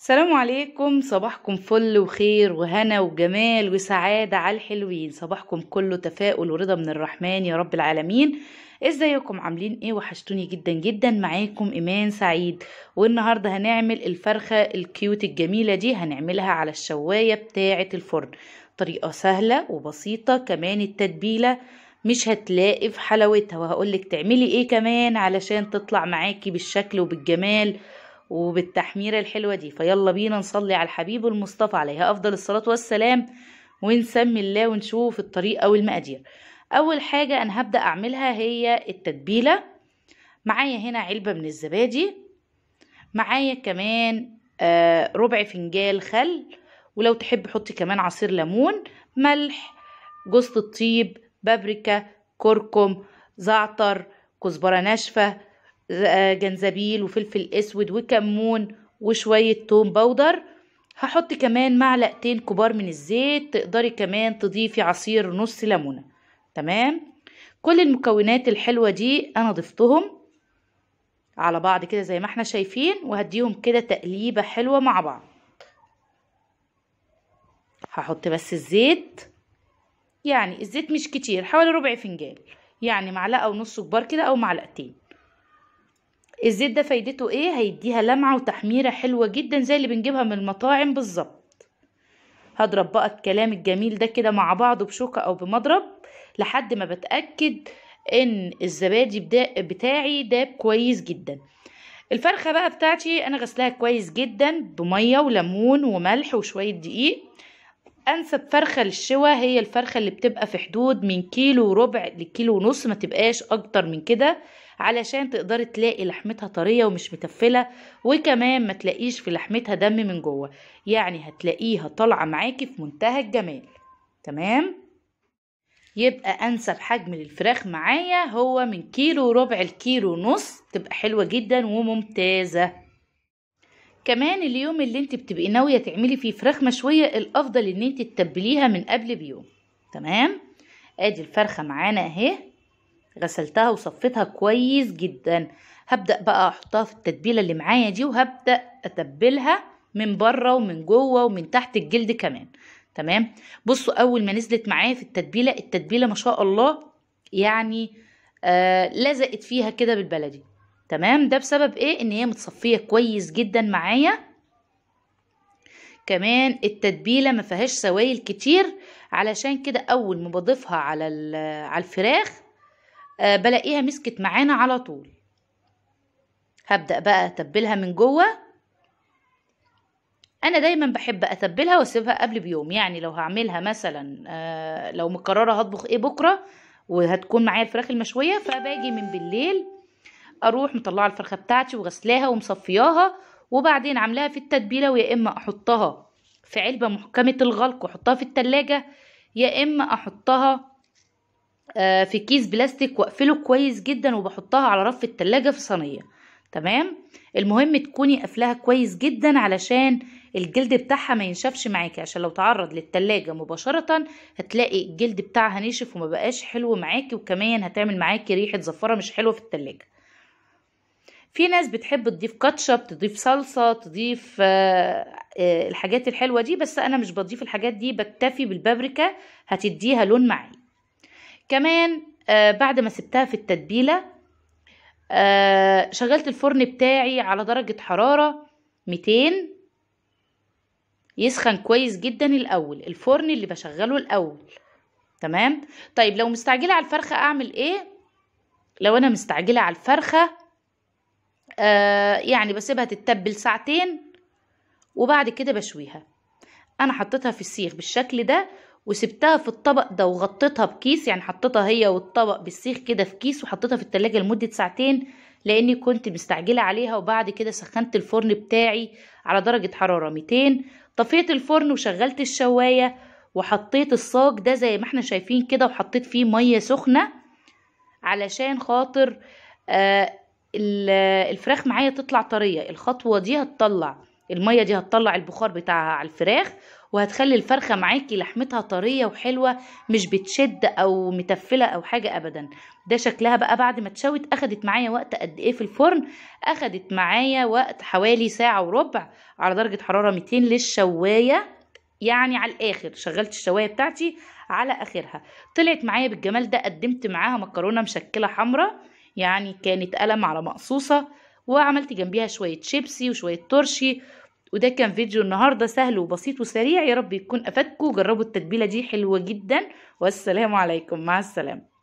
السلام عليكم صباحكم فل وخير وهنا وجمال وسعادة على الحلوين صباحكم كله تفاؤل ورضا من الرحمن يا رب العالمين ازيكم عاملين ايه وحشتوني جدا جدا معاكم ايمان سعيد والنهارده هنعمل الفرخه الكيوت الجميله دي هنعملها على الشوايه بتاعه الفرن طريقه سهله وبسيطه كمان التتبيله مش هتلاقي في حلاوتها وهقولك تعملي ايه كمان علشان تطلع معاكي بالشكل وبالجمال وبالتحميرة الحلوة دي فيلا بينا نصلي على الحبيب المصطفى عليها أفضل الصلاة والسلام ونسمي الله ونشوف الطريق أو المقادير أول حاجة أنا هبدأ أعملها هي التتبيلة معايا هنا علبة من الزبادي معايا كمان آه، ربع فنجال خل ولو تحب حطي كمان عصير ليمون ملح جوزة الطيب بابريكا كركم زعتر كزبرة ناشفة آه، جنزبيل وفلفل اسود وكمون وشوية توم بودر هحط كمان معلقتين كبار من الزيت تقدري كمان تضيفي عصير نص ليمونة تمام كل المكونات الحلوة دي انا ضفتهم على بعض كده زي ما احنا شايفين وهديهم كده تقليبة حلوة مع بعض هحط بس الزيت يعني الزيت مش كتير حوالي ربع فنجان يعني معلقة ونص كبار كده او معلقتين الزيت ده فايدته ايه هيديها لمعه وتحميره حلوه جدا زي اللي بنجيبها من المطاعم بالظبط هضرب بقى الكلام الجميل ده كده مع بعضه بشوكه او بمضرب لحد ما بتاكد ان الزبادي بتاعي داب كويس جدا الفرخه بقى بتاعتي انا غسلاها كويس جدا بميه وليمون وملح وشويه دقيق انسب فرخه للشوى هي الفرخه اللي بتبقى في حدود من كيلو وربع لكيلو ونص ما تبقاش اكتر من كده علشان تقدري تلاقي لحمتها طريه ومش متفله وكمان ما تلاقيش في لحمتها دم من جوه يعني هتلاقيها طالعه معاكي في منتهى الجمال تمام يبقى انسب حجم للفراخ معايا هو من كيلو وربع لكيلو ونص تبقى حلوه جدا وممتازه كمان اليوم اللي انت بتبقي ناويه تعملي فيه فراخ مشويه الافضل ان انت تتبليها من قبل بيوم تمام ادي الفرخه معانا اهي غسلتها وصفيتها كويس جدا هبدا بقى احطها في التتبيله اللي معايا دي وهبدا اتبلها من بره ومن جوه ومن تحت الجلد كمان تمام بصوا اول ما نزلت معايا في التتبيله التتبيله ما شاء الله يعني آه لزقت فيها كده بالبلدي تمام ده بسبب ايه ان هي متصفيه كويس جدا معايا كمان التتبيله ما فيهاش سوائل كتير علشان كده اول ما بضيفها على على الفراخ آه، بلاقيها مسكت معانا على طول هبدا بقى اتبلها من جوه انا دايما بحب اتبلها واسيبها قبل بيوم يعني لو هعملها مثلا آه، لو مقرره هطبخ ايه بكره وهتكون معايا الفراخ المشويه فباجي من بالليل اروح مطلعه الفرخه بتاعتي وغسلاها ومصفياها وبعدين عاملاها في التتبيله ويا اما احطها في علبه محكمه الغلق واحطها في التلاجة يا اما احطها آه، في كيس بلاستيك واقفله كويس جدا وبحطها على رف التلاجة في صينيه تمام المهم تكوني قافلاها كويس جدا علشان الجلد بتاعها ما ينشفش معاكي عشان لو تعرض للتلاجة مباشرة هتلاقي الجلد بتاعها نشف وما بقاش حلو معاكي وكمان هتعمل معاكي ريحة زفرة مش حلوة في التلاجة في ناس بتحب تضيف كاتشب تضيف صلصة تضيف آه، آه، الحاجات الحلوة دي بس أنا مش بضيف الحاجات دي بكتفي بالبابريكا هتديها لون معي كمان آه، بعد ما سبتها في التتبيلة شغلت الفرن بتاعي على درجة حرارة 200 يسخن كويس جدا الأول الفرن اللي بشغله الأول تمام طيب لو مستعجلة على الفرخة أعمل إيه لو أنا مستعجلة على الفرخة آه، يعني بسيبها تتبل ساعتين وبعد كده بشويها انا حطيتها في السيخ بالشكل ده وسبتها في الطبق ده وغطيتها بكيس يعني حطيتها هي والطبق بالسيخ كده في كيس وحطيتها في التلاجة لمدة ساعتين لاني كنت مستعجلة عليها وبعد كده سخنت الفرن بتاعي على درجة حرارة 200 طفيت الفرن وشغلت الشواية وحطيت الصاج ده زي ما احنا شايفين كده وحطيت فيه مية سخنة علشان خاطر آه الفراخ معايا تطلع طريه الخطوه دي هتطلع الميه دي هتطلع البخار بتاعها على الفراخ وهتخلي الفرخه معاكي لحمتها طريه وحلوه مش بتشد او متفله او حاجه ابدا ده شكلها بقى بعد ما اتشوت اخدت معايا وقت قد ايه في الفرن اخدت معايا وقت حوالي ساعه وربع على درجه حراره 200 للشوايه يعني على الاخر شغلت الشوايه بتاعتي على اخرها طلعت معايا بالجمال ده قدمت معاها مكرونه مشكله حمراء يعني كانت قلم على مقصوصة وعملت جنبيها شوية شيبسي وشوية ترشي وده كان فيديو النهاردة سهل وبسيط وسريع يا رب يكون أفادكم جربوا التتبيلة دي حلوة جدا والسلام عليكم مع السلامة